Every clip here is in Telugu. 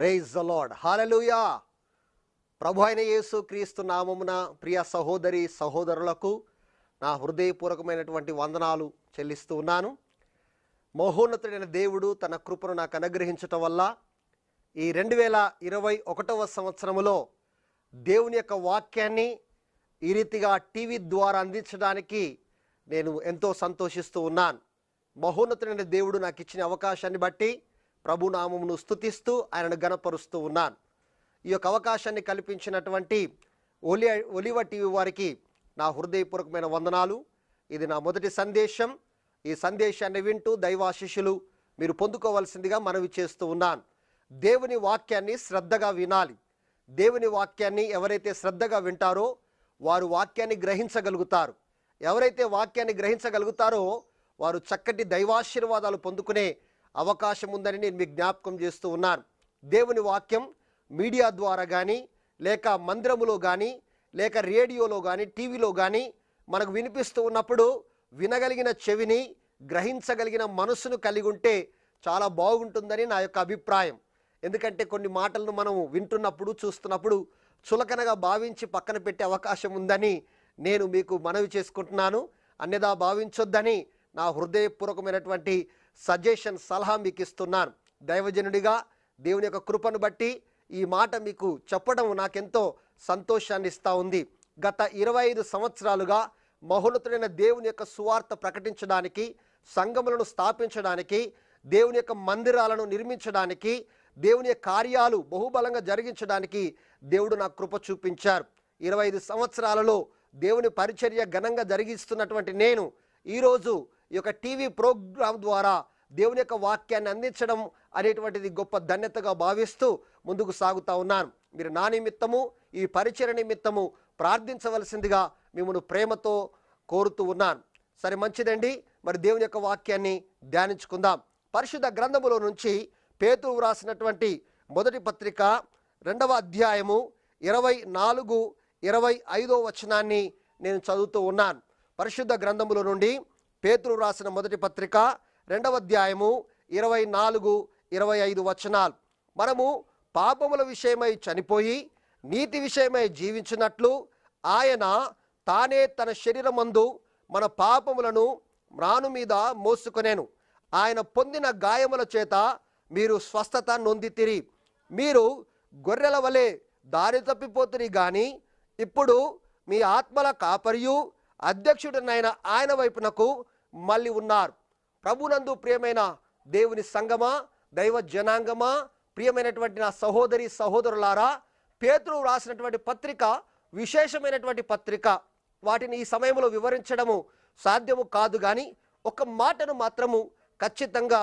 ప్రేజ్ ద లాడ్ హాలలుయా ప్రభు అయిన యేసు క్రీస్తు నామమున ప్రియ సహోదరి సహోదరులకు నా హృదయపూర్వకమైనటువంటి వందనాలు చెల్లిస్తూ ఉన్నాను మహోన్నతుడైన దేవుడు తన కృపను నాకు అనుగ్రహించటం వల్ల ఈ రెండు వేల ఇరవై ఒకటవ సంవత్సరంలో దేవుని యొక్క వాక్యాన్ని ఈ రీతిగా టీవీ ద్వారా అందించడానికి నేను ఎంతో సంతోషిస్తూ ఉన్నాను మహోన్నతుడైన దేవుడు నాకు ఇచ్చిన అవకాశాన్ని బట్టి ప్రభునామమును స్థుతిస్తూ ఆయనను గణపరుస్తూ ఉన్నాను ఈ యొక్క అవకాశాన్ని కల్పించినటువంటి ఒలి ఒలివ టీవీ వారికి నా హృదయపూర్వకమైన వందనాలు ఇది నా మొదటి సందేశం ఈ సందేశాన్ని వింటూ దైవాశిష్యులు మీరు పొందుకోవాల్సిందిగా మనవి చేస్తూ ఉన్నాను దేవుని వాక్యాన్ని శ్రద్ధగా వినాలి దేవుని వాక్యాన్ని ఎవరైతే శ్రద్ధగా వింటారో వారు వాక్యాన్ని గ్రహించగలుగుతారు ఎవరైతే వాక్యాన్ని గ్రహించగలుగుతారో వారు చక్కటి దైవాశీర్వాదాలు పొందుకునే అవకాశం ఉందని నేను మీకు జ్ఞాపకం చేస్తూ ఉన్నాను దేవుని వాక్యం మీడియా ద్వారా కానీ లేక మందిరములో కానీ లేక రేడియోలో కానీ టీవీలో కానీ మనకు వినిపిస్తూ ఉన్నప్పుడు వినగలిగిన చెవిని గ్రహించగలిగిన మనసును కలిగి ఉంటే చాలా బాగుంటుందని నా యొక్క అభిప్రాయం ఎందుకంటే కొన్ని మాటలను మనం వింటున్నప్పుడు చూస్తున్నప్పుడు చులకనగా భావించి పక్కన పెట్టే అవకాశం ఉందని నేను మీకు మనవి చేసుకుంటున్నాను అన్నదా భావించొద్దని నా హృదయపూర్వకమైనటువంటి సజెషన్ సలహా మీకు ఇస్తున్నాను దైవజనుడిగా దేవుని యొక్క కృపను బట్టి ఈ మాట మీకు చెప్పడం నాకెంతో సంతోషాన్ని ఇస్తూ ఉంది గత ఇరవై ఐదు సంవత్సరాలుగా మహోన్నతుడైన దేవుని యొక్క సువార్త ప్రకటించడానికి సంఘములను స్థాపించడానికి దేవుని యొక్క మందిరాలను నిర్మించడానికి దేవుని కార్యాలు బహుబలంగా జరిగించడానికి దేవుడు నా కృప చూపించారు ఇరవై ఐదు సంవత్సరాలలో దేవుని పరిచర్య ఘనంగా జరిగిస్తున్నటువంటి నేను ఈరోజు ఈ యొక్క టీవీ ప్రోగ్రాం ద్వారా దేవుని యొక్క వాక్యాన్ని అందించడం అనేటువంటిది గొప్ప ధన్యతగా భావిస్తూ ముందుకు సాగుతూ ఉన్నాను మీరు నా నిమిత్తము ఈ పరిచయ నిమిత్తము ప్రార్థించవలసిందిగా మిమ్మల్ని ప్రేమతో కోరుతూ ఉన్నాను సరే మంచిదండి మరి దేవుని యొక్క వాక్యాన్ని ధ్యానించుకుందాం పరిశుద్ధ గ్రంథములో నుంచి పేతు వ్రాసినటువంటి మొదటి పత్రిక రెండవ అధ్యాయము ఇరవై నాలుగు ఇరవై ఐదో వచనాన్ని నేను చదువుతూ ఉన్నాను పరిశుద్ధ గ్రంథములో నుండి పేతురు రాసిన మొదటి పత్రిక రెండవ అధ్యాయము ఇరవై నాలుగు ఇరవై ఐదు వచనాలు మనము పాపముల విషయమై చనిపోయి నీతి విషయమై జీవించినట్లు ఆయన తానే తన శరీరమందు మన పాపములను మ్రాను మీద మోసుకొనేను ఆయన పొందిన గాయముల చేత మీరు స్వస్థత నొందితిరి మీరు గొర్రెల వలె దారి తప్పిపోతురి కానీ ఇప్పుడు మీ ఆత్మల కాపరియు అధ్యక్షుడినైన ఆయన వైపునకు మళ్ళీ ఉన్నారు ప్రభునందు ప్రియమైన దేవుని సంగమా దైవ జనాంగమా ప్రియమైనటువంటి నా సహోదరి సహోదరులారా పేతులు రాసినటువంటి పత్రిక విశేషమైనటువంటి పత్రిక వాటిని ఈ సమయంలో వివరించడము సాధ్యము కాదు కానీ ఒక మాటను మాత్రము ఖచ్చితంగా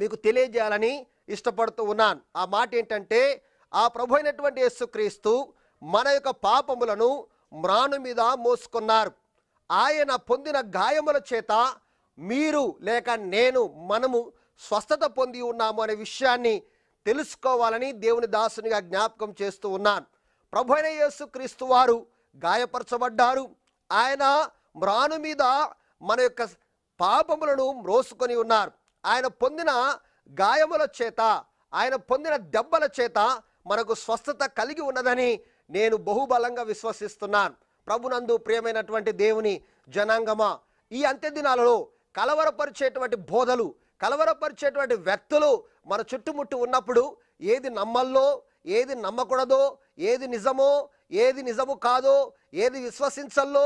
మీకు తెలియజేయాలని ఇష్టపడుతూ ఉన్నాను ఆ మాట ఏంటంటే ఆ ప్రభు అయినటువంటి యేసుక్రీస్తు మన యొక్క పాపములను మ్రాను మీద మోసుకున్నారు ఆయన పొందిన గాయముల చేత మీరు లేక నేను మనము స్వస్థత పొంది ఉన్నాము అనే విషయాన్ని తెలుసుకోవాలని దేవుని దాసునిగా జ్ఞాపకం చేస్తూ ఉన్నాను ప్రభు అయిన క్రీస్తు వారు గాయపరచబడ్డారు ఆయన మ్రాను మీద మన యొక్క పాపములను మ్రోసుకొని ఉన్నారు ఆయన పొందిన గాయముల చేత ఆయన పొందిన దెబ్బల చేత మనకు స్వస్థత కలిగి ఉన్నదని నేను బహుబలంగా విశ్వసిస్తున్నాను ప్రభునందు ప్రియమైనటువంటి దేవుని జనాంగమా ఈ దినాలలో కలవరపరిచేటువంటి బోధలు కలవరపరిచేటువంటి వ్యక్తులు మన చుట్టుముట్టు ఉన్నప్పుడు ఏది నమ్మల్లో ఏది నమ్మకూడదో ఏది నిజమో ఏది నిజము కాదో ఏది విశ్వసించల్లో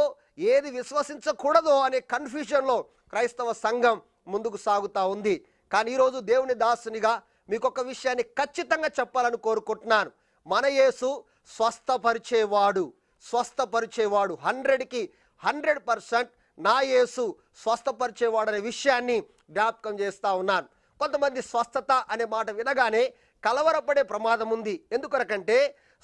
ఏది విశ్వసించకూడదో అనే కన్ఫ్యూషన్లో క్రైస్తవ సంఘం ముందుకు సాగుతూ ఉంది కానీ ఈరోజు దేవుని దాసునిగా మీకు ఒక విషయాన్ని ఖచ్చితంగా చెప్పాలని కోరుకుంటున్నాను మన యేసు స్వస్థపరిచేవాడు స్వస్థపరిచేవాడు హండ్రెడ్కి హండ్రెడ్ పర్సెంట్ నా యేసు స్వస్థపరిచేవాడనే విషయాన్ని జ్ఞాపకం చేస్తూ ఉన్నాను కొంతమంది స్వస్థత అనే మాట వినగానే కలవరపడే ప్రమాదం ఉంది ఎందుకనకంటే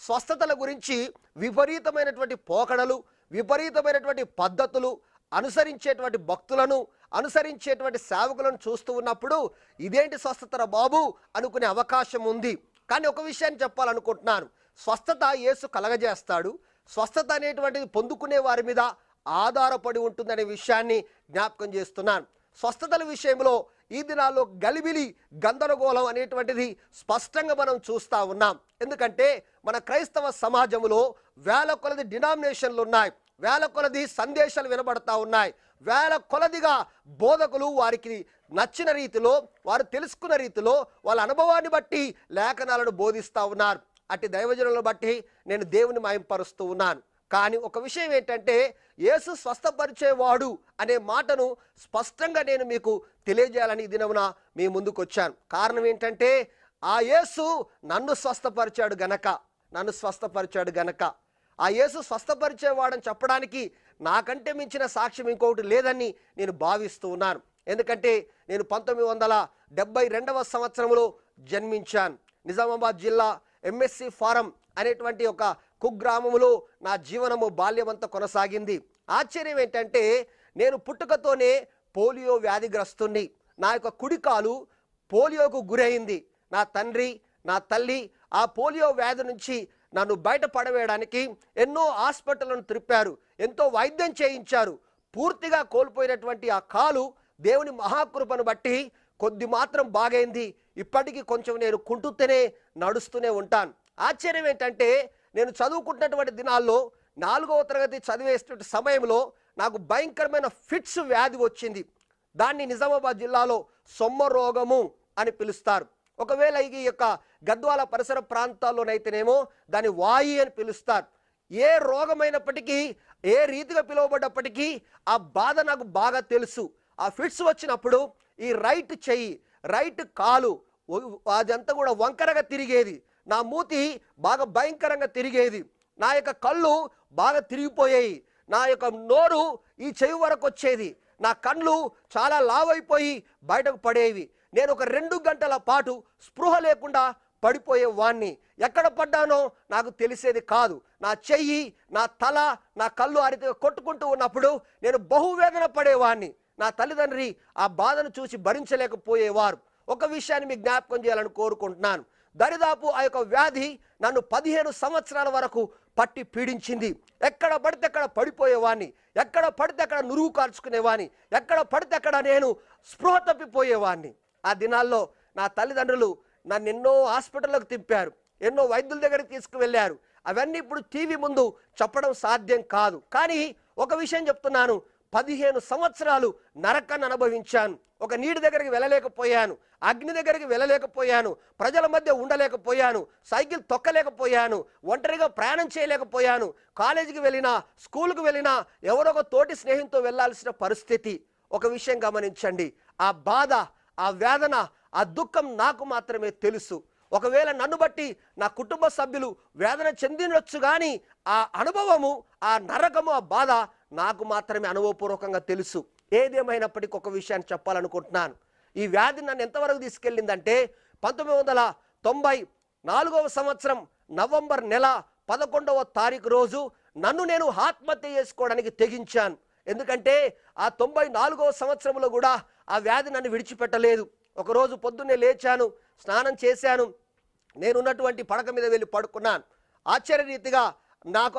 స్వస్థతల గురించి విపరీతమైనటువంటి పోకడలు విపరీతమైనటువంటి పద్ధతులు అనుసరించేటువంటి భక్తులను అనుసరించేటువంటి సేవకులను చూస్తూ ఉన్నప్పుడు ఇదేంటి స్వస్థతర బాబు అనుకునే అవకాశం ఉంది కానీ ఒక విషయాన్ని చెప్పాలనుకుంటున్నాను స్వస్థత యేసు కలగజేస్తాడు స్వస్థత అనేటువంటిది పొందుకునే వారి మీద ఆధారపడి ఉంటుందనే విషయాన్ని జ్ఞాపకం చేస్తున్నాను స్వస్థతల విషయంలో ఈ దినాల్లో గలిబిలి గందరగోళం అనేటువంటిది స్పష్టంగా మనం చూస్తూ ఉన్నాం ఎందుకంటే మన క్రైస్తవ సమాజంలో వేల కొలది డినామినేషన్లు ఉన్నాయి వేల కొలది సందేశాలు వినబడతా ఉన్నాయి వేల కొలదిగా బోధకులు వారికి నచ్చిన రీతిలో వారు తెలుసుకున్న రీతిలో వాళ్ళ అనుభవాన్ని బట్టి లేఖనాలను బోధిస్తూ ఉన్నారు అట్టి దైవజనులను బట్టి నేను దేవుని మాయంపరుస్తూ ఉన్నాను కానీ ఒక విషయం ఏంటంటే యేసు స్వస్థపరిచేవాడు అనే మాటను స్పష్టంగా నేను మీకు తెలియజేయాలని దినమున మీ ముందుకు వచ్చాను కారణం ఏంటంటే ఆ యేసు నన్ను స్వస్థపరిచాడు గనక నన్ను స్వస్థపరిచాడు గనక ఆ యేసు స్వస్థపరిచేవాడని చెప్పడానికి నాకంటే మించిన సాక్ష్యం ఇంకొకటి లేదని నేను భావిస్తూ ఉన్నాను ఎందుకంటే నేను పంతొమ్మిది వందల డెబ్బై రెండవ సంవత్సరంలో జన్మించాను నిజామాబాద్ జిల్లా ఎంఎస్సి ఫారం అనేటువంటి ఒక కుగ్రామములో నా జీవనము బాల్యమంతా కొనసాగింది ఆశ్చర్యం ఏంటంటే నేను పుట్టుకతోనే పోలియో వ్యాధిగ్రస్తుని నా యొక్క కుడికాలు పోలియోకు గురైంది నా తండ్రి నా తల్లి ఆ పోలియో వ్యాధి నుంచి నన్ను బయట పడవేయడానికి ఎన్నో హాస్పిటళ్లను త్రిప్పారు ఎంతో వైద్యం చేయించారు పూర్తిగా కోల్పోయినటువంటి ఆ కాలు దేవుని మహాకృపను బట్టి కొద్ది మాత్రం బాగైంది ఇప్పటికీ కొంచెం నేను కుంటుతేనే నడుస్తూనే ఉంటాను ఆశ్చర్యం ఏంటంటే నేను చదువుకుంటున్నటువంటి దినాల్లో నాలుగవ తరగతి చదివేసిన సమయంలో నాకు భయంకరమైన ఫిట్స్ వ్యాధి వచ్చింది దాన్ని నిజామాబాద్ జిల్లాలో సొమ్మ రోగము అని పిలుస్తారు ఒకవేళ ఈ యొక్క గద్వాల పరిసర ప్రాంతాల్లోనైతేనేమో దాన్ని వాయి అని పిలుస్తారు ఏ రోగమైనప్పటికీ ఏ రీతిగా పిలువబడ్డప్పటికీ ఆ బాధ నాకు బాగా తెలుసు ఆ ఫిట్స్ వచ్చినప్పుడు ఈ రైట్ చెయ్యి రైట్ కాలు అదంతా కూడా వంకరగా తిరిగేది నా మూతి బాగా భయంకరంగా తిరిగేది నా యొక్క కళ్ళు బాగా తిరిగిపోయాయి నా యొక్క నోరు ఈ చెవి వరకు వచ్చేది నా కళ్ళు చాలా లావైపోయి బయటకు పడేవి నేను ఒక రెండు గంటల పాటు స్పృహ లేకుండా పడిపోయే వాణ్ణి ఎక్కడ పడ్డానో నాకు తెలిసేది కాదు నా చెయ్యి నా తల నా కళ్ళు అరిత కొట్టుకుంటూ ఉన్నప్పుడు నేను బహువేదన పడేవాణ్ణి నా తల్లిదండ్రి ఆ బాధను చూసి భరించలేకపోయేవారు ఒక విషయాన్ని మీ జ్ఞాపకం చేయాలని కోరుకుంటున్నాను దరిదాపు ఆ యొక్క వ్యాధి నన్ను పదిహేను సంవత్సరాల వరకు పట్టి పీడించింది ఎక్కడ పడితే అక్కడ పడిపోయేవాడిని ఎక్కడ పడితే అక్కడ నురువు కార్చుకునేవాడిని ఎక్కడ పడితే అక్కడ నేను స్పృహ తప్పిపోయేవాణ్ణి ఆ దినాల్లో నా తల్లిదండ్రులు నన్ను ఎన్నో హాస్పిటల్లోకి తిప్పారు ఎన్నో వైద్యుల దగ్గరికి తీసుకువెళ్ళారు అవన్నీ ఇప్పుడు టీవీ ముందు చెప్పడం సాధ్యం కాదు కానీ ఒక విషయం చెప్తున్నాను పదిహేను సంవత్సరాలు నరకాన్ని అనుభవించాను ఒక నీటి దగ్గరికి వెళ్ళలేకపోయాను అగ్ని దగ్గరికి వెళ్ళలేకపోయాను ప్రజల మధ్య ఉండలేకపోయాను సైకిల్ తొక్కలేకపోయాను ఒంటరిగా ప్రయాణం చేయలేకపోయాను కాలేజీకి వెళ్ళినా స్కూల్కి వెళ్ళినా ఎవరో ఒక తోటి స్నేహంతో వెళ్లాల్సిన పరిస్థితి ఒక విషయం గమనించండి ఆ బాధ ఆ వేదన ఆ దుఃఖం నాకు మాత్రమే తెలుసు ఒకవేళ నన్ను బట్టి నా కుటుంబ సభ్యులు వేదన చెందినొచ్చు కానీ ఆ అనుభవము ఆ నరకము ఆ బాధ నాకు మాత్రమే అనుభవపూర్వకంగా తెలుసు ఏదేమైనప్పటికీ ఒక విషయాన్ని చెప్పాలనుకుంటున్నాను ఈ వ్యాధి నన్ను ఎంతవరకు తీసుకెళ్ళిందంటే పంతొమ్మిది వందల తొంభై నాలుగవ సంవత్సరం నవంబర్ నెల పదకొండవ తారీఖు రోజు నన్ను నేను ఆత్మహత్య చేసుకోవడానికి తెగించాను ఎందుకంటే ఆ తొంభై నాలుగవ సంవత్సరంలో కూడా ఆ వ్యాధి నన్ను విడిచిపెట్టలేదు ఒకరోజు పొద్దున్నే లేచాను స్నానం చేశాను నేనున్నటువంటి పడక మీద వెళ్ళి పడుకున్నాను ఆశ్చర్యరీతిగా నాకు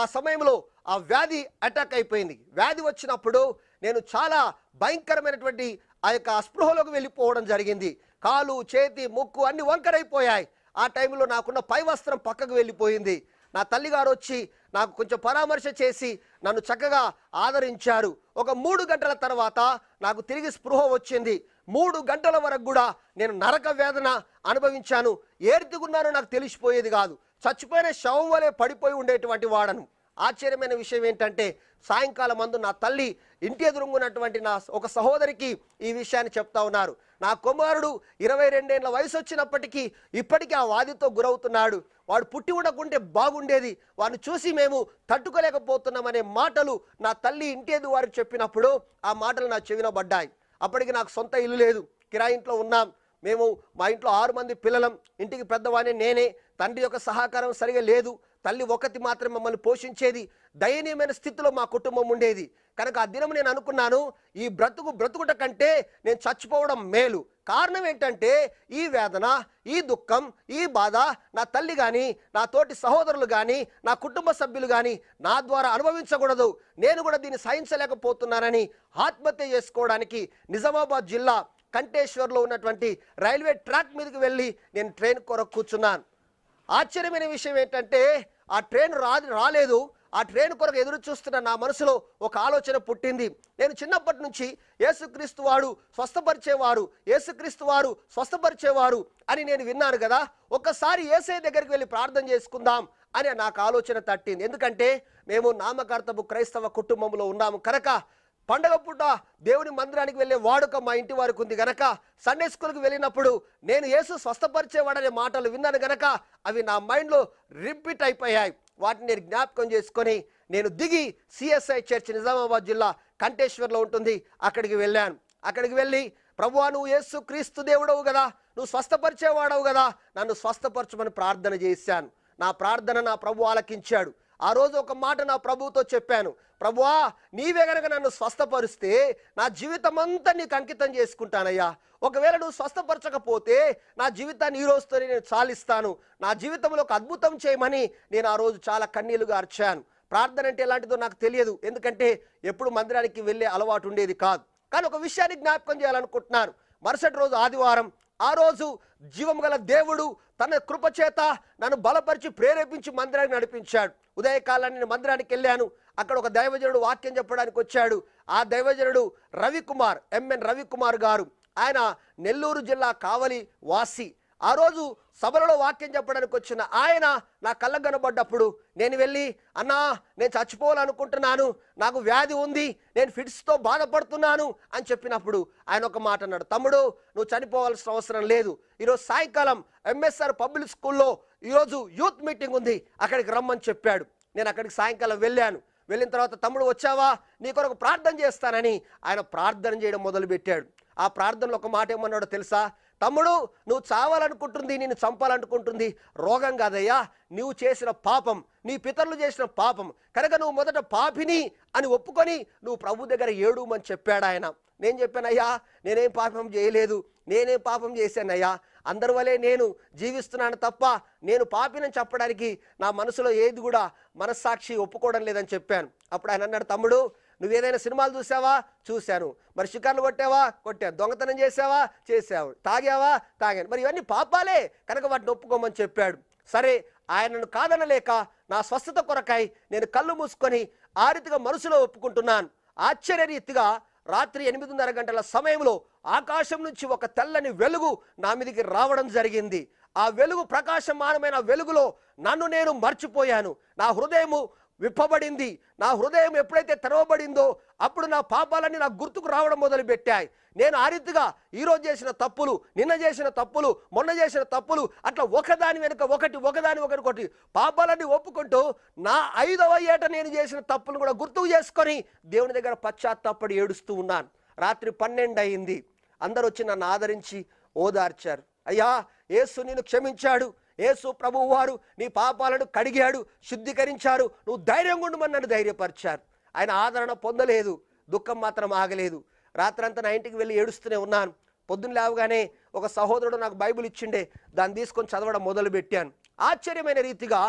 ఆ సమయంలో ఆ వ్యాధి అటాక్ అయిపోయింది వ్యాధి వచ్చినప్పుడు నేను చాలా భయంకరమైనటువంటి ఆ యొక్క అస్పృహలోకి వెళ్ళిపోవడం జరిగింది కాలు చేతి ముక్కు అన్ని వంకరైపోయాయి ఆ టైంలో నాకున్న పై వస్త్రం పక్కకు వెళ్ళిపోయింది నా తల్లిగారు వచ్చి నాకు కొంచెం పరామర్శ చేసి నన్ను చక్కగా ఆదరించారు ఒక మూడు గంటల తర్వాత నాకు తిరిగి స్పృహ వచ్చింది మూడు గంటల వరకు కూడా నేను నరక వేదన అనుభవించాను ఏర్తుకున్నానో నాకు తెలిసిపోయేది కాదు చచ్చిపోయిన శవం వలె పడిపోయి ఉండేటువంటి వాడను ఆశ్చర్యమైన విషయం ఏంటంటే సాయంకాలం అందు నా తల్లి ఇంటి ఎదురుంగున్నటువంటి నా ఒక సహోదరికి ఈ విషయాన్ని చెప్తా ఉన్నారు నా కుమారుడు ఇరవై రెండేళ్ల వయసు వచ్చినప్పటికీ ఇప్పటికీ ఆ వాదితో గురవుతున్నాడు వాడు పుట్టి ఉండకుంటే బాగుండేది వాడిని చూసి మేము తట్టుకోలేకపోతున్నామనే మాటలు నా తల్లి ఇంటి ఎదురు వారికి చెప్పినప్పుడు ఆ మాటలు నా చెవిన పడ్డాయి అప్పటికి నాకు సొంత ఇల్లు లేదు కిరాయింట్లో ఉన్నాం మేము మా ఇంట్లో ఆరు మంది పిల్లలం ఇంటికి పెద్దవాడిని నేనే తండ్రి యొక్క సహకారం సరిగా లేదు తల్లి ఒకటి మాత్రం మమ్మల్ని పోషించేది దయనీయమైన స్థితిలో మా కుటుంబం ఉండేది కనుక ఆ దినం నేను అనుకున్నాను ఈ బ్రతుకు బ్రతుకుట కంటే నేను చచ్చిపోవడం మేలు కారణం ఏంటంటే ఈ వేదన ఈ దుఃఖం ఈ బాధ నా తల్లి కానీ నా తోటి సహోదరులు కానీ నా కుటుంబ సభ్యులు కానీ నా ద్వారా అనుభవించకూడదు నేను కూడా దీన్ని సహించలేకపోతున్నానని ఆత్మహత్య చేసుకోవడానికి నిజామాబాద్ జిల్లా కంటేశ్వర్లో ఉన్నటువంటి రైల్వే ట్రాక్ మీదకి వెళ్ళి నేను ట్రైన్ కొరకు కూర్చున్నాను ఆశ్చర్యమైన విషయం ఏంటంటే ఆ ట్రైన్ రా రాలేదు ఆ ట్రైన్ కొరకు ఎదురు చూస్తున్న నా మనసులో ఒక ఆలోచన పుట్టింది నేను చిన్నప్పటి నుంచి యేసుక్రీస్తు వాడు స్వస్థపరిచేవారు యేసుక్రీస్తు వారు స్వస్థపరిచేవారు అని నేను విన్నాను కదా ఒకసారి ఏసై దగ్గరికి వెళ్ళి ప్రార్థన చేసుకుందాం అని నాకు ఆలోచన తట్టింది ఎందుకంటే మేము నామకర్తపు క్రైస్తవ కుటుంబంలో ఉన్నాము కనుక పండగ పూట దేవుని మందిరానికి వెళ్ళే వాడుక మా ఇంటి వారికి ఉంది గనక సండే స్కూల్కి వెళ్ళినప్పుడు నేను యేసు స్వస్థపరిచేవాడనే మాటలు విన్నాను గనక అవి నా మైండ్లో రిపీట్ అయిపోయాయి వాటిని నేను జ్ఞాపకం చేసుకొని నేను దిగి సిఎస్ఐ చర్చ్ నిజామాబాద్ జిల్లా కంటేశ్వర్లో ఉంటుంది అక్కడికి వెళ్ళాను అక్కడికి వెళ్ళి ప్రభు నువ్వు యేసు క్రీస్తు దేవుడవు కదా నువ్వు స్వస్థపరిచేవాడవు కదా నన్ను స్వస్థపరచమని ప్రార్థన చేశాను నా ప్రార్థన నా ప్రభు ఆలకించాడు ఆ రోజు ఒక మాట నా ప్రభువుతో చెప్పాను ప్రభువా నీవే గనక నన్ను స్వస్థపరిస్తే నా జీవితం అంతా నీకు అంకితం చేసుకుంటానయ్యా ఒకవేళ నువ్వు స్వస్థపరచకపోతే నా జీవితాన్ని ఈ రోజుతో నేను చాలిస్తాను నా జీవితంలో ఒక అద్భుతం చేయమని నేను ఆ రోజు చాలా కన్నీళ్లుగా అర్చాను ప్రార్థన అంటే ఎలాంటిదో నాకు తెలియదు ఎందుకంటే ఎప్పుడు మందిరానికి వెళ్ళే అలవాటు ఉండేది కాదు కానీ ఒక విషయాన్ని జ్ఞాపకం చేయాలనుకుంటున్నాను మరుసటి రోజు ఆదివారం ఆ రోజు జీవం గల దేవుడు తన కృపచేత నన్ను బలపరిచి ప్రేరేపించి మందిరానికి నడిపించాడు ఉదయకాలాన్ని నేను మందిరానికి వెళ్ళాను అక్కడ ఒక దైవజనుడు వాక్యం చెప్పడానికి వచ్చాడు ఆ దైవజనుడు రవికుమార్ ఎంఎన్ రవికుమార్ గారు ఆయన నెల్లూరు జిల్లా కావలి వాసి ఆ రోజు సభలలో వాక్యం చెప్పడానికి వచ్చిన ఆయన నా కళ్ళ కనబడ్డప్పుడు నేను వెళ్ళి అన్నా నేను చచ్చిపోవాలనుకుంటున్నాను నాకు వ్యాధి ఉంది నేను ఫిట్స్తో బాధపడుతున్నాను అని చెప్పినప్పుడు ఆయన ఒక మాట అన్నాడు తమ్ముడు నువ్వు చనిపోవాల్సిన అవసరం లేదు ఈరోజు సాయంకాలం ఎంఎస్ఆర్ పబ్లిక్ స్కూల్లో ఈరోజు యూత్ మీటింగ్ ఉంది అక్కడికి రమ్మని చెప్పాడు నేను అక్కడికి సాయంకాలం వెళ్ళాను వెళ్ళిన తర్వాత తమ్ముడు వచ్చావా నీ కొరకు ప్రార్థన చేస్తానని ఆయన ప్రార్థన చేయడం మొదలుపెట్టాడు ఆ ప్రార్థనలో ఒక మాట ఏమన్నాడో తెలుసా తమ్ముడు నువ్వు చావాలనుకుంటుంది నేను చంపాలనుకుంటుంది రోగం కాదయ్యా నువ్వు చేసిన పాపం నీ పితరులు చేసిన పాపం కనుక నువ్వు మొదట పాపిని అని ఒప్పుకొని నువ్వు ప్రభు దగ్గర ఏడుమని చెప్పాడు ఆయన నేను చెప్పానయ్యా నేనేం పాపం చేయలేదు నేనేం పాపం చేశానయ్యా అందరి వలె నేను జీవిస్తున్నాను తప్ప నేను పాపినని చెప్పడానికి నా మనసులో ఏది కూడా మనస్సాక్షి ఒప్పుకోవడం లేదని చెప్పాను అప్పుడు ఆయన అన్నాడు తమ్ముడు నువ్వు ఏదైనా సినిమాలు చూసావా చూశాను మరి షికార్లు కొట్టావా కొట్టాను దొంగతనం చేసావా చేసావు తాగావా తాగాను మరి ఇవన్నీ పాపాలే కనుక వాటిని ఒప్పుకోమని చెప్పాడు సరే ఆయనను కాదనలేక నా స్వస్థత కొరకై నేను కళ్ళు మూసుకొని ఆరితిగా మనసులో ఒప్పుకుంటున్నాను ఆశ్చర్యరీతిగా రాత్రి ఎనిమిదిన్నర గంటల సమయంలో ఆకాశం నుంచి ఒక తెల్లని వెలుగు నా మీదకి రావడం జరిగింది ఆ వెలుగు ప్రకాశమానమైన వెలుగులో నన్ను నేను మర్చిపోయాను నా హృదయము విప్పబడింది నా హృదయం ఎప్పుడైతే తెరవబడిందో అప్పుడు నా పాపాలన్నీ నాకు గుర్తుకు రావడం మొదలుపెట్టాయి నేను ఆ రీతిగా ఈరోజు చేసిన తప్పులు నిన్న చేసిన తప్పులు మొన్న చేసిన తప్పులు అట్లా ఒకదాని వెనుక ఒకటి ఒకదాని ఒకటి పాపాలన్నీ ఒప్పుకుంటూ నా ఐదవ ఏట నేను చేసిన తప్పులు కూడా గుర్తుకు చేసుకొని దేవుని దగ్గర పశ్చాత్తాపడి ఏడుస్తూ ఉన్నాను రాత్రి పన్నెండు అయింది అందరు వచ్చి నన్ను ఆదరించి ఓదార్చారు అయ్యా ఏసు నేను క్షమించాడు యేసు ప్రభు వారు నీ పాపాలను కడిగాడు శుద్ధీకరించారు నువ్వు ధైర్యం ఉండమని నన్ను ధైర్యపరిచారు ఆయన ఆదరణ పొందలేదు దుఃఖం మాత్రం ఆగలేదు రాత్రంతా నా ఇంటికి వెళ్ళి ఏడుస్తూనే ఉన్నాను పొద్దున్న లేవగానే ఒక సహోదరుడు నాకు బైబిల్ ఇచ్చిండే దాన్ని తీసుకొని చదవడం మొదలు పెట్టాను ఆశ్చర్యమైన రీతిగా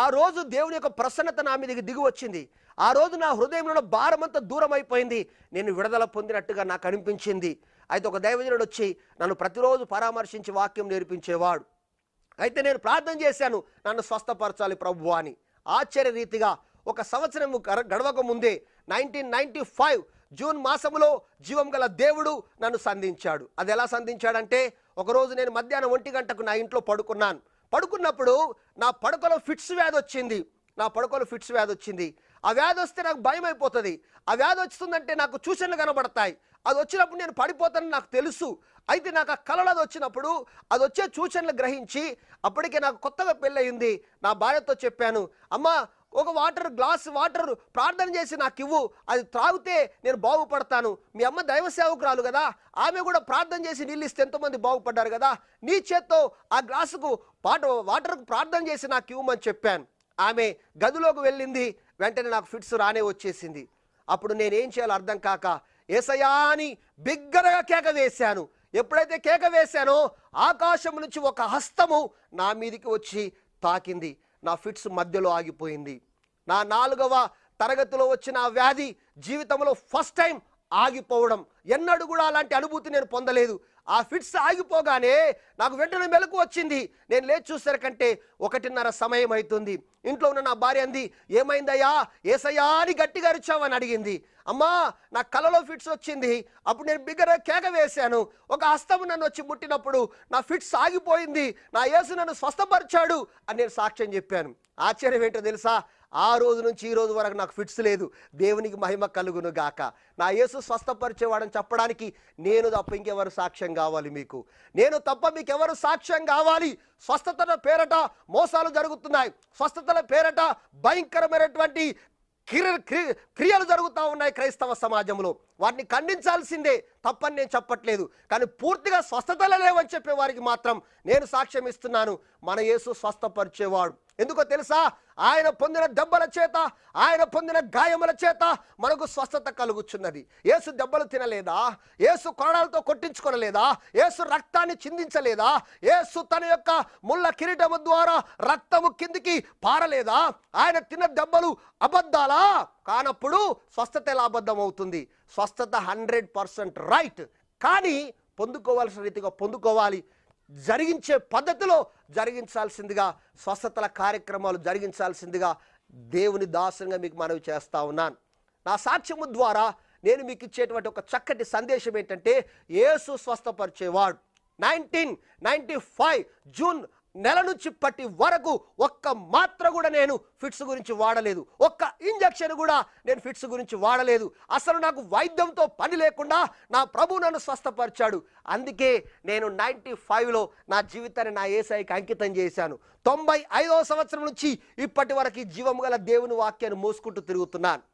ఆ రోజు దేవుని యొక్క ప్రసన్నత నా మీదకి దిగి వచ్చింది ఆ రోజు నా హృదయంలో భారమంతా దూరం అయిపోయింది నేను విడుదల పొందినట్టుగా నాకు అనిపించింది అయితే ఒక దైవజనుడు వచ్చి నన్ను ప్రతిరోజు పరామర్శించి వాక్యం నేర్పించేవాడు అయితే నేను ప్రార్థన చేశాను నన్ను స్వస్థపరచాలి ప్రభు అని ఆశ్చర్య రీతిగా ఒక సంవత్సరం గడవక ముందే నైన్టీన్ నైన్టీ ఫైవ్ జూన్ మాసంలో జీవం గల దేవుడు నన్ను సంధించాడు అది ఎలా సంధించాడంటే ఒకరోజు నేను మధ్యాహ్నం ఒంటి గంటకు నా ఇంట్లో పడుకున్నాను పడుకున్నప్పుడు నా పడుకలో ఫిట్స్ వ్యాధి వచ్చింది నా పడకలో ఫిట్స్ వ్యాధి వచ్చింది ఆ వ్యాధి వస్తే నాకు భయం అయిపోతుంది ఆ వ్యాధి వస్తుందంటే నాకు సూచనలు కనబడతాయి అది వచ్చినప్పుడు నేను పడిపోతానని నాకు తెలుసు అయితే నాకు ఆ కళలు అది వచ్చినప్పుడు అది వచ్చే సూచనలు గ్రహించి అప్పటికే నాకు కొత్తగా పెళ్ళయింది నా భార్యతో చెప్పాను అమ్మ ఒక వాటర్ గ్లాస్ వాటర్ ప్రార్థన చేసి నాకు ఇవ్వు అది త్రాగితే నేను బాగుపడతాను మీ అమ్మ దైవ సేవకురాలు కదా ఆమె కూడా ప్రార్థన చేసి నీళ్ళు ఇస్తే ఎంతోమంది బాగుపడ్డారు కదా నీ చేత్తో ఆ గ్లాసుకు పాట వాటర్కు ప్రార్థన చేసి నాకు ఇవ్వమని చెప్పాను ఆమె గదిలోకి వెళ్ళింది వెంటనే నాకు ఫిట్స్ రానే వచ్చేసింది అప్పుడు నేనేం చేయాలో అర్థం కాక ఏసయా అని బిగ్గరగా కేక వేశాను ఎప్పుడైతే కేక వేశానో ఆకాశం నుంచి ఒక హస్తము నా మీదికి వచ్చి తాకింది నా ఫిట్స్ మధ్యలో ఆగిపోయింది నా నాలుగవ తరగతిలో వచ్చిన వ్యాధి జీవితంలో ఫస్ట్ టైం ఆగిపోవడం ఎన్నడూ కూడా అలాంటి అనుభూతి నేను పొందలేదు ఆ ఫిట్స్ ఆగిపోగానే నాకు వెంటనే మెలకు వచ్చింది నేను లేచి చూసరికంటే ఒకటిన్నర సమయం అవుతుంది ఇంట్లో ఉన్న నా భార్య అంది ఏమైందయ్యా ఏసయ్యా అని గట్టిగా అరిచావని అడిగింది అమ్మా నా కలలో ఫిట్స్ వచ్చింది అప్పుడు నేను బిగ్గర కేక వేశాను ఒక హస్తం నన్ను వచ్చి ముట్టినప్పుడు నా ఫిట్స్ ఆగిపోయింది నా యేసు నన్ను స్వస్థపరిచాడు అని నేను సాక్ష్యం చెప్పాను ఆశ్చర్యం ఏంటో తెలుసా ఆ రోజు నుంచి ఈ రోజు వరకు నాకు ఫిట్స్ లేదు దేవునికి మహిమ కలుగును గాక నా యేసు స్వస్థపరిచేవాడని చెప్పడానికి నేను తప్ప ఇంకెవరు సాక్ష్యం కావాలి మీకు నేను తప్ప మీకు ఎవరు సాక్ష్యం కావాలి స్వస్థతల పేరట మోసాలు జరుగుతున్నాయి స్వస్థతల పేరట భయంకరమైనటువంటి క్రియలు జరుగుతూ ఉన్నాయి క్రైస్తవ సమాజంలో వారిని ఖండించాల్సిందే తప్పని నేను చెప్పట్లేదు కానీ పూర్తిగా స్వస్థతలు లేవని చెప్పే వారికి మాత్రం నేను సాక్ష్యం ఇస్తున్నాను మన యేసు స్వస్థపరిచేవాడు ఎందుకో తెలుసా ఆయన పొందిన దెబ్బల చేత ఆయన పొందిన గాయముల చేత మనకు స్వస్థత కలుగుచున్నది ఏసు దెబ్బలు తినలేదా ఏసు కొరడాలతో కొట్టించుకొనలేదా ఏసు రక్తాన్ని చిందించలేదా ఏసు తన యొక్క ముళ్ళ కిరీటము ద్వారా రక్తము కిందికి పారలేదా ఆయన తిన్న దెబ్బలు అబద్ధాలా కానప్పుడు స్వస్థత ఎలా అవుతుంది స్వస్థత హండ్రెడ్ పర్సెంట్ రైట్ కానీ పొందుకోవాల్సిన రీతిగా పొందుకోవాలి జరిగించే పద్ధతిలో జరిగించాల్సిందిగా స్వస్థతల కార్యక్రమాలు జరిగించాల్సిందిగా దేవుని దాసంగా మీకు మనవి చేస్తా ఉన్నాను నా సాక్ష్యము ద్వారా నేను మీకు ఇచ్చేటువంటి ఒక చక్కటి సందేశం ఏంటంటే ఏసు స్వస్థపరిచేవాడు నైన్టీన్ నైంటీ ఫైవ్ జూన్ నెల నుంచి పట్టి వరకు ఒక్క మాత్ర కూడా నేను ఫిట్స్ గురించి వాడలేదు ఒక్క ఇంజక్షన్ కూడా నేను ఫిట్స్ గురించి వాడలేదు అసలు నాకు వైద్యంతో పని లేకుండా నా ప్రభు నన్ను స్వస్థపరిచాడు అందుకే నేను నైంటీ ఫైవ్లో నా జీవితాన్ని నా ఏసాయికి అంకితం చేశాను తొంభై ఐదవ సంవత్సరం నుంచి ఇప్పటి వరకు జీవము గల దేవుని వాక్యాన్ని మోసుకుంటూ తిరుగుతున్నాను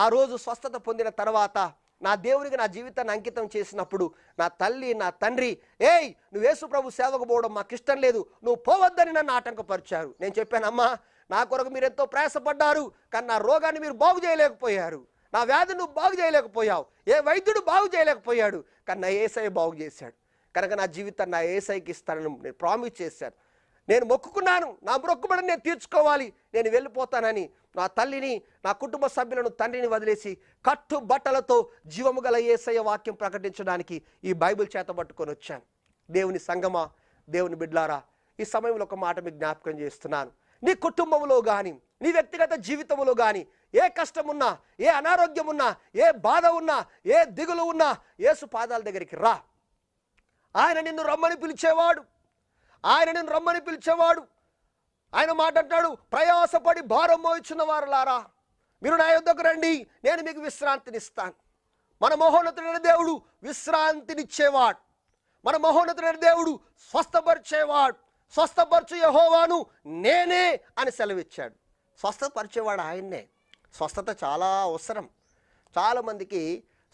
ఆ రోజు స్వస్థత పొందిన తర్వాత నా దేవునికి నా జీవితాన్ని అంకితం చేసినప్పుడు నా తల్లి నా తండ్రి ఏయ్ నువ్వు యేసు ప్రభు సేవకు పోవడం మాకు ఇష్టం లేదు నువ్వు పోవద్దని నన్ను ఆటంకపరిచారు నేను చెప్పానమ్మా నా కొరకు మీరు ఎంతో ప్రయాసపడ్డారు కానీ నా రోగాన్ని మీరు బాగు చేయలేకపోయారు నా వ్యాధి నువ్వు బాగు చేయలేకపోయావు ఏ వైద్యుడు బాగు చేయలేకపోయాడు కానీ నా ఏసై బాగు చేశాడు కనుక నా జీవితాన్ని నా ఏసైకి ఇస్తానని నేను ప్రామిస్ చేశాను నేను మొక్కుకున్నాను నా మొక్కుబడి నేను తీర్చుకోవాలి నేను వెళ్ళిపోతానని నా తల్లిని నా కుటుంబ సభ్యులను తండ్రిని వదిలేసి కట్టు బట్టలతో జీవము గల ఏసయ్య వాక్యం ప్రకటించడానికి ఈ బైబిల్ చేత పట్టుకొని వచ్చాను దేవుని సంగమా దేవుని బిడ్లారా ఈ సమయంలో ఒక మాట మీకు జ్ఞాపకం చేస్తున్నాను నీ కుటుంబంలో కానీ నీ వ్యక్తిగత జీవితంలో కానీ ఏ కష్టమున్నా ఏ అనారోగ్యం ఉన్నా ఏ బాధ ఉన్నా ఏ దిగులు ఉన్నా ఏసు పాదాల దగ్గరికి రా ఆయన నిన్ను రమ్మని పిలిచేవాడు ఆయన నేను రమ్మని పిలిచేవాడు ఆయన మాట్లాడ్డాడు ప్రయాసపడి భారం మోయిచున్న వారులారా మీరు నా యొద్దకు రండి నేను మీకు విశ్రాంతినిస్తాను మన మహోన్నతుడైన దేవుడు విశ్రాంతినిచ్చేవాడు మన మహోన్నతుడైన దేవుడు స్వస్థపరిచేవాడు స్వస్థపరచు యహోవాను నేనే అని సెలవిచ్చాడు స్వస్థపరిచేవాడు ఆయన్నే స్వస్థత చాలా అవసరం చాలామందికి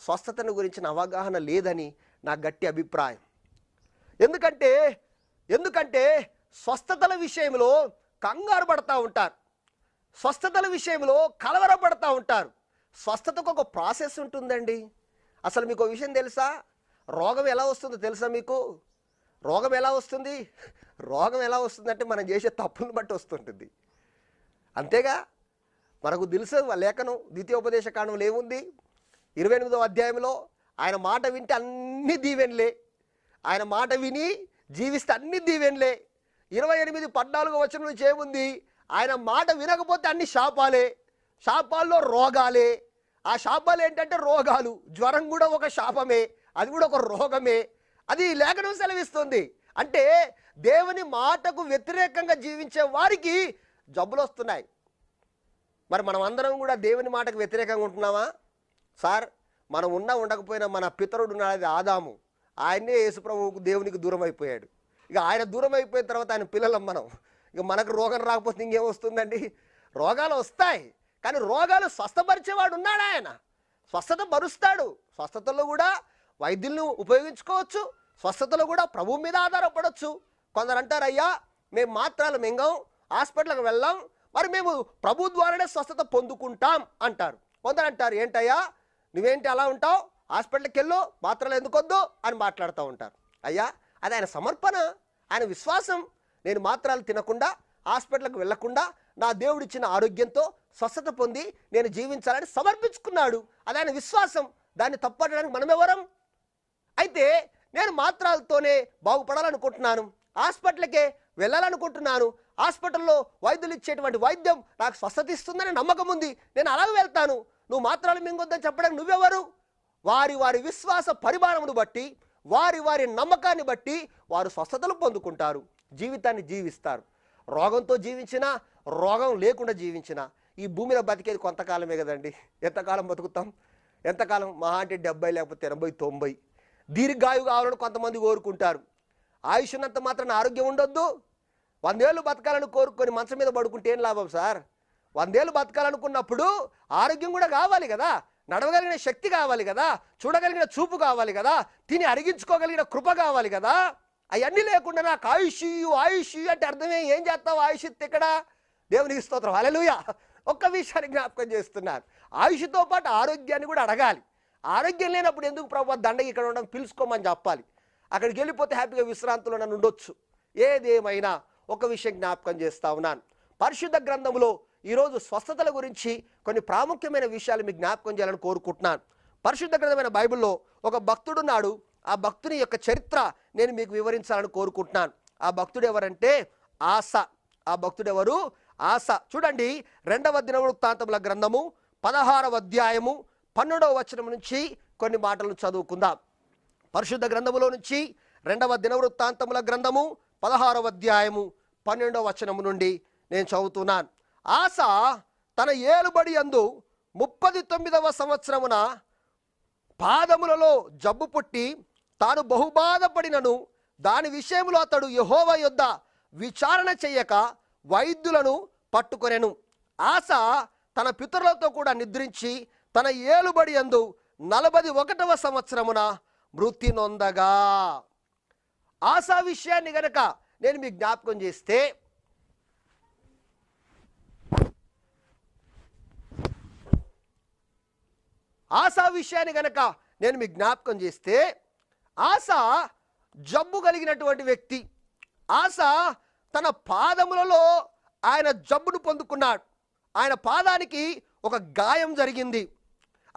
స్వస్థతను గురించిన అవగాహన లేదని నా గట్టి అభిప్రాయం ఎందుకంటే ఎందుకంటే స్వస్థతల విషయంలో కంగారు పడతా ఉంటారు స్వస్థతల విషయంలో కలవరపడతా ఉంటారు స్వస్థతకు ఒక ప్రాసెస్ ఉంటుందండి అసలు మీకు విషయం తెలుసా రోగం ఎలా వస్తుందో తెలుసా మీకు రోగం ఎలా వస్తుంది రోగం ఎలా వస్తుందంటే మనం చేసే తప్పులను బట్టి వస్తుంటుంది అంతేగా మనకు తెలుసు లేఖనం ద్వితీయోపదేశ కాండంలో ఏముంది ఇరవై ఎనిమిదవ అధ్యాయంలో ఆయన మాట వింటే అన్ని దీవెన్లే ఆయన మాట విని జీవిస్తే అన్ని దీవెన్లే ఇరవై ఎనిమిది పద్నాలుగు వచనం నుంచి ఏముంది ఆయన మాట వినకపోతే అన్ని శాపాలే శాపాల్లో రోగాలే ఆ శాపాలు ఏంటంటే రోగాలు జ్వరం కూడా ఒక శాపమే అది కూడా ఒక రోగమే అది లేఖనం సెలవిస్తుంది అంటే దేవుని మాటకు వ్యతిరేకంగా జీవించే వారికి జబ్బులు వస్తున్నాయి మరి మనం అందరం కూడా దేవుని మాటకు వ్యతిరేకంగా ఉంటున్నామా సార్ మనం ఉన్నా ఉండకపోయినా మన పితరుడు ఉన్నది ఆదాము ఆయనే యేసుప్రభు దేవునికి దూరం అయిపోయాడు ఇక ఆయన దూరం అయిపోయిన తర్వాత ఆయన పిల్లలం మనం ఇక మనకు రోగం రాకపోతే ఇంకేం వస్తుందండి రోగాలు వస్తాయి కానీ రోగాలు స్వస్థపరిచేవాడు ఉన్నాడు ఆయన స్వస్థత భరుస్తాడు స్వస్థతలో కూడా వైద్యులను ఉపయోగించుకోవచ్చు స్వస్థతలో కూడా ప్రభువు మీద ఆధారపడవచ్చు కొందరు అంటారు అయ్యా మేము మాత్రాలు మింగం హాస్పిటల్కి వెళ్ళాం మరి మేము ప్రభు ద్వారానే స్వస్థత పొందుకుంటాం అంటారు కొందరు అంటారు ఏంటయ్యా నువ్వేంటి అలా ఉంటావు హాస్పిటల్కి వెళ్ళు మాత్రలు ఎందుకొద్దు అని మాట్లాడుతూ ఉంటారు అయ్యా అది ఆయన సమర్పణ ఆయన విశ్వాసం నేను మాత్రాలు తినకుండా హాస్పిటల్కి వెళ్లకుండా నా దేవుడిచ్చిన ఆరోగ్యంతో స్వస్థత పొంది నేను జీవించాలని సమర్పించుకున్నాడు అది ఆయన విశ్వాసం దాన్ని తప్పట్టడానికి మనం ఎవరం అయితే నేను మాత్రాలతోనే బాగుపడాలనుకుంటున్నాను హాస్పిటల్కే వెళ్ళాలనుకుంటున్నాను హాస్పిటల్లో వైద్యులు ఇచ్చేటువంటి వైద్యం నాకు స్వస్థత ఇస్తుందని నమ్మకం ఉంది నేను అలాగే వెళ్తాను నువ్వు మాత్రాలు మింగొద్దని చెప్పడానికి నువ్వెవరు వారి వారి విశ్వాస పరిమాణమును బట్టి వారి వారి నమ్మకాన్ని బట్టి వారు స్వస్థతలు పొందుకుంటారు జీవితాన్ని జీవిస్తారు రోగంతో జీవించినా రోగం లేకుండా జీవించినా ఈ భూమిలో బతికేది కొంతకాలమే కదండి ఎంతకాలం బతుకుతాం ఎంతకాలం మహా అంటే డెబ్బై లేకపోతే ఎనభై తొంభై దీర్ఘాయు కావాలని కొంతమంది కోరుకుంటారు ఆయుష్నంత మాత్రం ఆరోగ్యం ఉండొద్దు వందేళ్ళు బతకాలని కోరుకొని మంచం మీద పడుకుంటే ఏం లాభం సార్ వందేళ్ళు బతకాలనుకున్నప్పుడు ఆరోగ్యం కూడా కావాలి కదా నడవగలిగిన శక్తి కావాలి కదా చూడగలిగిన చూపు కావాలి కదా తిని అరిగించుకోగలిగిన కృప కావాలి కదా అవన్నీ లేకుండా నాకు ఆయుష్యు ఆయుష్యు అంటే అర్థమే ఏం చేస్తావు ఆయుష్ ఇక్కడ దేవునికి స్తోత్రం అలెలుయ ఒక్క విషయాన్ని జ్ఞాపకం చేస్తున్నారు ఆయుష్తో పాటు ఆరోగ్యాన్ని కూడా అడగాలి ఆరోగ్యం లేనప్పుడు ఎందుకు ప్రభావ దండ ఇక్కడ ఉండడం పిలుచుకోమని చెప్పాలి అక్కడికి వెళ్ళిపోతే హ్యాపీగా విశ్రాంతిలో నన్ను ఉండొచ్చు ఏదేమైనా ఒక విషయం జ్ఞాపకం చేస్తా ఉన్నాను పరిశుద్ధ గ్రంథంలో ఈరోజు స్వస్థతల గురించి కొన్ని ప్రాముఖ్యమైన విషయాలు మీకు జ్ఞాపకం చేయాలని కోరుకుంటున్నాను పరిశుద్ధ గ్రంథమైన బైబిల్లో ఒక భక్తుడున్నాడు ఆ భక్తుని యొక్క చరిత్ర నేను మీకు వివరించాలని కోరుకుంటున్నాను ఆ భక్తుడు ఎవరంటే ఆశ ఆ భక్తుడు ఎవరు ఆశ చూడండి రెండవ దినవృత్తాంతముల గ్రంథము పదహారవ అధ్యాయము పన్నెండవ వచనం నుంచి కొన్ని మాటలు చదువుకుందాం పరిశుద్ధ గ్రంథములో నుంచి రెండవ దినవృత్తాంతముల గ్రంథము పదహారవ అధ్యాయము పన్నెండవ వచనము నుండి నేను చదువుతున్నాను ఆశ తన ఏలుబడి అందు ముప్పది తొమ్మిదవ సంవత్సరమున పాదములలో జబ్బు పుట్టి తాను బహుబాధపడినను దాని విషయంలో అతడు యహోవ యొద్ద విచారణ చెయ్యక వైద్యులను పట్టుకొనెను ఆశ తన పితరులతో కూడా నిద్రించి తన ఏలుబడి అందు నలభై ఒకటవ సంవత్సరమున మృతి నొందగా ఆశా విషయాన్ని గనక నేను మీ జ్ఞాపకం చేస్తే ఆశా విషయాన్ని గనక నేను మీ జ్ఞాపకం చేస్తే ఆశ జబ్బు కలిగినటువంటి వ్యక్తి ఆశ తన పాదములలో ఆయన జబ్బును పొందుకున్నాడు ఆయన పాదానికి ఒక గాయం జరిగింది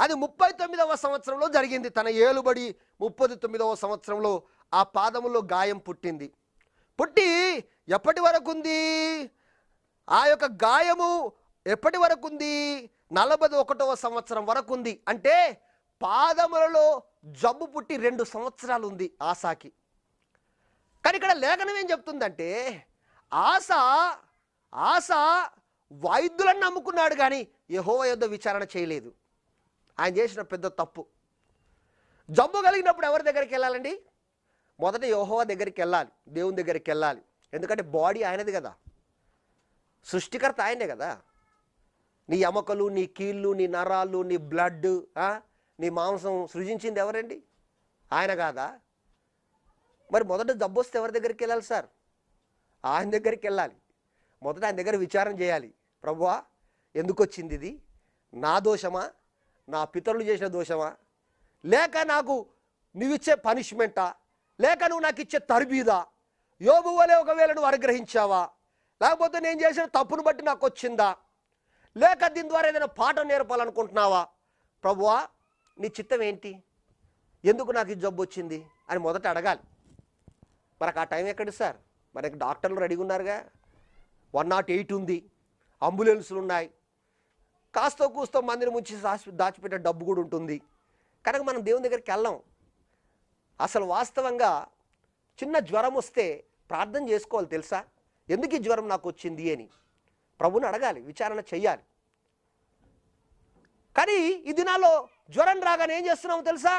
అది ముప్పై తొమ్మిదవ సంవత్సరంలో జరిగింది తన ఏలుబడి ముప్పై తొమ్మిదవ సంవత్సరంలో ఆ పాదములో గాయం పుట్టింది పుట్టి ఎప్పటి వరకు ఉంది ఆ యొక్క గాయము ఎప్పటి వరకు ఉంది నలభై ఒకటవ సంవత్సరం వరకు ఉంది అంటే పాదములలో జబ్బు పుట్టి రెండు సంవత్సరాలు ఉంది ఆశాకి కానీ ఇక్కడ లేఖనం ఏం చెప్తుందంటే ఆశ ఆశ వైద్యులను నమ్ముకున్నాడు కానీ యహోవ యుద్ధ విచారణ చేయలేదు ఆయన చేసిన పెద్ద తప్పు జబ్బు కలిగినప్పుడు ఎవరి దగ్గరికి వెళ్ళాలండి మొదట యహోవ దగ్గరికి వెళ్ళాలి దేవుని దగ్గరికి వెళ్ళాలి ఎందుకంటే బాడీ ఆయనది కదా సృష్టికర్త ఆయనే కదా నీ ఎమకలు నీ కీళ్ళు నీ నరాలు నీ బ్లడ్ నీ మాంసం సృజించింది ఎవరండి ఆయన కాదా మరి మొదట జబ్బొస్తే వస్తే ఎవరి దగ్గరికి వెళ్ళాలి సార్ ఆయన దగ్గరికి వెళ్ళాలి మొదట ఆయన దగ్గర విచారం చేయాలి ప్రభువా ఎందుకు వచ్చింది ఇది నా దోషమా నా పితరులు చేసిన దోషమా లేక నాకు నువ్విచ్చే పనిష్మెంటా లేక నువ్వు నాకు ఇచ్చే తరబీదా యోబు వలె ఒకవేళ నువ్వు అనుగ్రహించావా లేకపోతే నేను చేసిన తప్పును బట్టి నాకు వచ్చిందా లేక దీని ద్వారా ఏదైనా పాఠం నేర్పాలనుకుంటున్నావా ప్రభువా నీ చిత్తం ఏంటి ఎందుకు నాకు ఈ జబ్బు వచ్చింది అని మొదట అడగాలి మనకు ఆ టైం ఎక్కడ సార్ మనకి డాక్టర్లు రెడీగా ఉన్నారుగా వన్ నాట్ ఎయిట్ ఉంది అంబులెన్స్లు ఉన్నాయి కాస్తో కూస్తో మందిని ముంచి దాచిపెట్టే డబ్బు కూడా ఉంటుంది కనుక మనం దేవుని దగ్గరికి వెళ్ళాం అసలు వాస్తవంగా చిన్న జ్వరం వస్తే ప్రార్థన చేసుకోవాలి తెలుసా ఎందుకు ఈ జ్వరం నాకు వచ్చింది అని ప్రభుని అడగాలి విచారణ చెయ్యాలి కానీ ఈ దినాల్లో జ్వరం రాగానే ఏం చేస్తున్నాము తెలుసా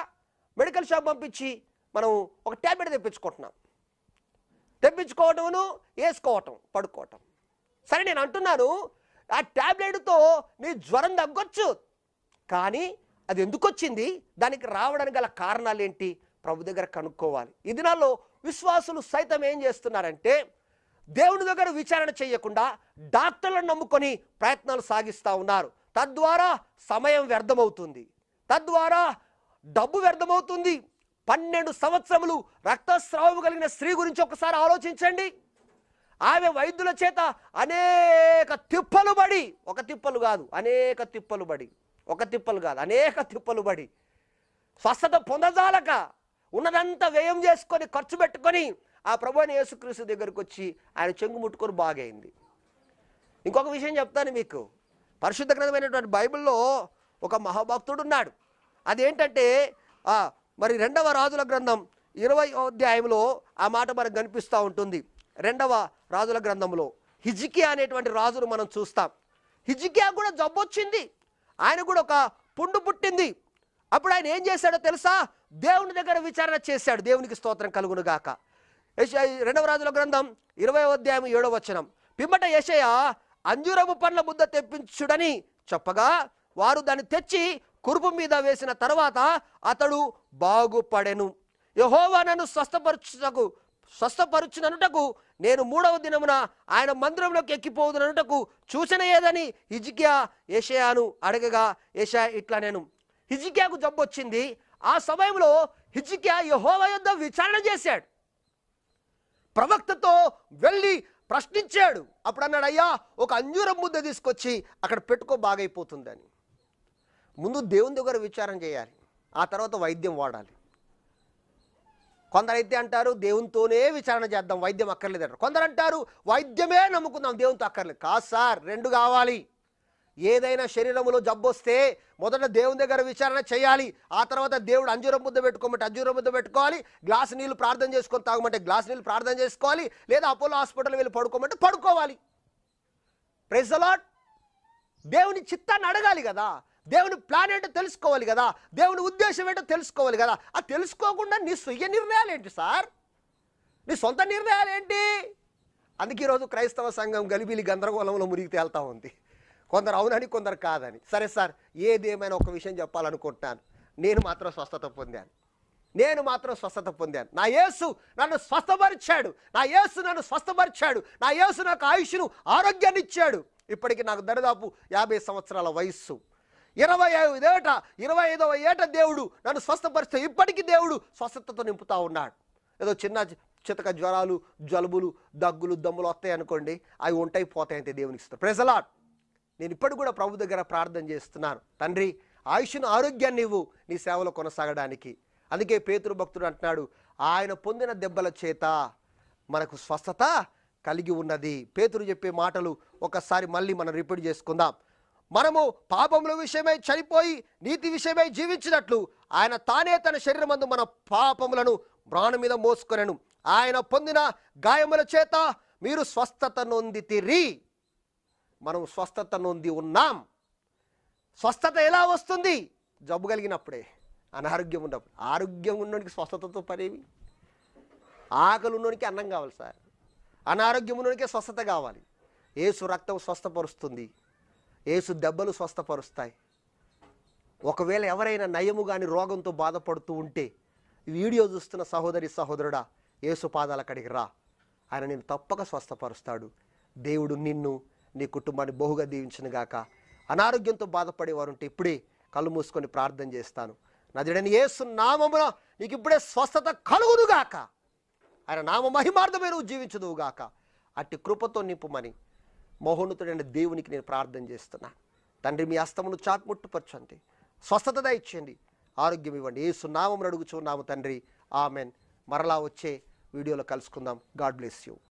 మెడికల్ షాప్ పంపించి మనం ఒక ట్యాబ్లెట్ తెప్పించుకుంటున్నాం తెప్పించుకోవటమును వేసుకోవటం పడుకోవటం సరే నేను అంటున్నాను ఆ ట్యాబ్లెట్తో నీ జ్వరం తగ్గొచ్చు కానీ అది ఎందుకు వచ్చింది దానికి రావడానికి గల కారణాలు ఏంటి ప్రభు దగ్గర కనుక్కోవాలి ఈ దినాల్లో విశ్వాసులు సైతం ఏం చేస్తున్నారంటే దేవుని దగ్గర విచారణ చేయకుండా డాక్టర్లను నమ్ముకొని ప్రయత్నాలు సాగిస్తూ ఉన్నారు తద్వారా సమయం వ్యర్థమవుతుంది తద్వారా డబ్బు వ్యర్థమవుతుంది పన్నెండు సంవత్సరములు రక్తస్రావం కలిగిన స్త్రీ గురించి ఒకసారి ఆలోచించండి ఆమె వైద్యుల చేత అనేక తిప్పలు పడి ఒక తిప్పలు కాదు అనేక తిప్పలు పడి ఒక తిప్పలు కాదు అనేక తిప్పలు పడి స్వస్థత పొందజాలక ఉన్నదంతా వ్యయం చేసుకొని ఖర్చు పెట్టుకొని ఆ ప్రభు అని యేసుక్రీస్తు దగ్గరకు వచ్చి ఆయన చెంగు ముట్టుకొని బాగైంది ఇంకొక విషయం చెప్తాను మీకు పరిశుద్ధ గ్రంథమైనటువంటి బైబిల్లో ఒక మహాభక్తుడు ఉన్నాడు అదేంటంటే మరి రెండవ రాజుల గ్రంథం ఇరవై అధ్యాయంలో ఆ మాట మనకు కనిపిస్తూ ఉంటుంది రెండవ రాజుల గ్రంథంలో హిజికియా అనేటువంటి రాజును మనం చూస్తాం హిజికియా కూడా జబ్బు వచ్చింది ఆయన కూడా ఒక పుండు పుట్టింది అప్పుడు ఆయన ఏం చేశాడో తెలుసా దేవుని దగ్గర విచారణ చేశాడు దేవునికి స్తోత్రం కలుగునుగాక రెండవ రాజుల గ్రంథం ఇరవై అధ్యాయం ఏడవ వచనం పిమ్మట యశయ అంజూరపు పండ్ల ముద్ద తెప్పించుడని చెప్పగా వారు దాన్ని తెచ్చి కురుపు మీద వేసిన తర్వాత అతడు బాగుపడెను యహోవా నన్ను స్వస్థపరచుటకు స్వస్థపరుచుననుటకు నేను మూడవ దినమున ఆయన మందిరంలోకి ఎక్కిపోదునటకు సూచన ఏదని హిజికియా ఏషయాను అడగగా ఏషయా ఇట్లా నేను హిజికియాకు జబ్బొచ్చింది ఆ సమయంలో హిజికియా యహోవా యుద్ధ విచారణ చేశాడు ప్రవక్తతో వెళ్ళి ప్రశ్నించాడు అప్పుడు అన్నాడు అయ్యా ఒక అంజూరం ముద్ద తీసుకొచ్చి అక్కడ పెట్టుకో బాగైపోతుందని ముందు దేవుని దగ్గర విచారం చేయాలి ఆ తర్వాత వైద్యం వాడాలి కొందరైతే అంటారు దేవునితోనే విచారణ చేద్దాం వైద్యం అక్కర్లేదు అంటారు కొందరు అంటారు వైద్యమే నమ్ముకుందాం దేవునితో అక్కర్లేదు కాదు సార్ రెండు కావాలి ఏదైనా శరీరములో జబ్బొస్తే మొదట దేవుని దగ్గర విచారణ చేయాలి ఆ తర్వాత దేవుడు అంజూరం ముద్ద పెట్టుకోమంటే అంజూరం ముద్ద పెట్టుకోవాలి గ్లాస్ నీళ్ళు ప్రార్థన చేసుకొని తాగమంటే గ్లాస్ నీళ్ళు ప్రార్థన చేసుకోవాలి లేదా అపోలో హాస్పిటల్ వెళ్ళి పడుకోమంటే పడుకోవాలి ప్రెజ్ అలాట్ దేవుని చిత్తాన్ని అడగాలి కదా దేవుని ప్లాన్ ఏంటో తెలుసుకోవాలి కదా దేవుని ఉద్దేశం ఏంటో తెలుసుకోవాలి కదా అది తెలుసుకోకుండా నీ స్వీయ నిర్ణయాలు ఏంటి సార్ నీ సొంత నిర్ణయాలు ఏంటి అందుకే ఈరోజు క్రైస్తవ సంఘం గలిబిలి గందరగోళంలో మురిగితే వెళ్తూ ఉంది కొందరు అవునని కొందరు కాదని సరే సార్ ఏదేమైనా ఒక విషయం చెప్పాలనుకుంటున్నాను నేను మాత్రం స్వస్థత పొందాను నేను మాత్రం స్వస్థత పొందాను నా యేసు నన్ను స్వస్థపరిచాడు నా యేసు నన్ను స్వస్థపరిచాడు నా యేసు నాకు ఆయుష్ను ఆరోగ్యాన్ని ఇచ్చాడు ఇప్పటికి నాకు దరిదాపు యాభై సంవత్సరాల వయస్సు ఇరవై ఐదేట ఇరవై ఐదవ ఏట దేవుడు నన్ను స్వస్థపరిస్తే ఇప్పటికీ దేవుడు స్వస్థతతో నింపుతా ఉన్నాడు ఏదో చిన్న చితక జ్వరాలు జలుబులు దగ్గులు దమ్ములు వస్తాయి అనుకోండి అవి ఉంటాయి పోతాయంతే దేవునికి ఇస్తారు ప్రెజలాట్ నేను ఇప్పుడు కూడా ప్రభు దగ్గర ప్రార్థన చేస్తున్నాను తండ్రి ఆయుష్ను ఆరోగ్యాన్ని ఇవ్వు నీ సేవలో కొనసాగడానికి అందుకే పేతురు భక్తుడు అంటున్నాడు ఆయన పొందిన దెబ్బల చేత మనకు స్వస్థత కలిగి ఉన్నది పేతురు చెప్పే మాటలు ఒకసారి మళ్ళీ మనం రిపీట్ చేసుకుందాం మనము పాపముల విషయమై చనిపోయి నీతి విషయమై జీవించినట్లు ఆయన తానే తన శరీరమందు మన పాపములను బ్రాణ మీద మోసుకొనను ఆయన పొందిన గాయముల చేత మీరు స్వస్థత నొందితిరి మనం స్వస్థత నొంది ఉన్నాం స్వస్థత ఎలా వస్తుంది జబ్బు కలిగినప్పుడే అనారోగ్యం ఉన్నప్పుడు ఆరోగ్యం ఉన్నోనికి స్వస్థతతో పనేవి ఆకలి ఉన్నోనికి అన్నం కావాలి సార్ అనారోగ్యం ఉన్నోడికి స్వస్థత కావాలి ఏసు రక్తం స్వస్థపరుస్తుంది ఏసు దెబ్బలు స్వస్థపరుస్తాయి ఒకవేళ ఎవరైనా నయము కానీ రోగంతో బాధపడుతూ ఉంటే వీడియో చూస్తున్న సహోదరి సహోదరుడా ఏసు పాదాల కడిగి రా ఆయన నేను తప్పక స్వస్థపరుస్తాడు దేవుడు నిన్ను నీ కుటుంబాన్ని బహుగా గాక అనారోగ్యంతో బాధపడేవారు ఉంటే ఇప్పుడే కళ్ళు మూసుకొని ప్రార్థన చేస్తాను నదిడని ఏసు నామమున నీకు ఇప్పుడే స్వస్థత కలుగునుగాక ఆయన నామ మహిమార్థమే నువ్వు జీవించదువుగాక అట్టి కృపతో నింపుమని మోహోన్నతుడైన దేవునికి నేను ప్రార్థన చేస్తున్నా తండ్రి మీ అస్తమును చాటుముట్టుపరచండి స్వస్థత దయచేయండి ఆరోగ్యం ఇవ్వండి ఏ సున్నామం అడుగుచున్నాము తండ్రి ఆమెన్ మరలా వచ్చే వీడియోలో కలుసుకుందాం గాడ్ బ్లెస్ యూ